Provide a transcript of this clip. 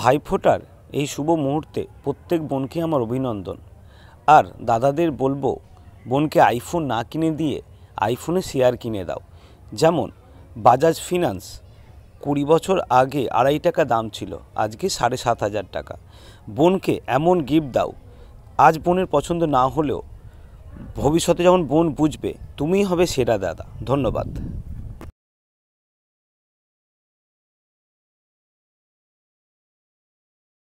ভাইফোঁটার এই শুভ মুহূর্তে প্রত্যেক বোনকে আমার অভিনন্দন আর দাদাদের বলবো বোনকে আইফোন না কিনে দিয়ে আইফোনে শেয়ার কিনে দাও যেমন বাজাজ ফিনান্স কুড়ি বছর আগে আড়াই টাকা দাম ছিল আজকে সাড়ে সাত হাজার টাকা বোনকে এমন গিফট দাও আজ বোনের পছন্দ না হলেও ভবিষ্যতে যখন বোন বুঝবে তুমিই হবে সেরা দাদা ধন্যবাদ